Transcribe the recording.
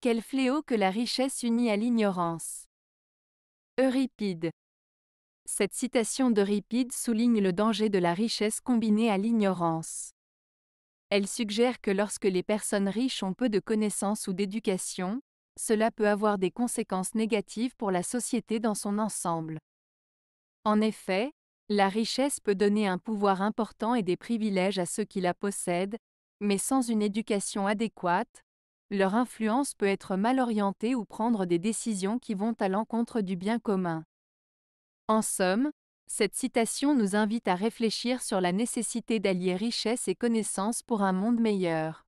Quel fléau que la richesse unie à l'ignorance. Euripide. Cette citation d'Euripide souligne le danger de la richesse combinée à l'ignorance. Elle suggère que lorsque les personnes riches ont peu de connaissances ou d'éducation, cela peut avoir des conséquences négatives pour la société dans son ensemble. En effet, la richesse peut donner un pouvoir important et des privilèges à ceux qui la possèdent, mais sans une éducation adéquate, leur influence peut être mal orientée ou prendre des décisions qui vont à l'encontre du bien commun. En somme, cette citation nous invite à réfléchir sur la nécessité d'allier richesse et connaissance pour un monde meilleur.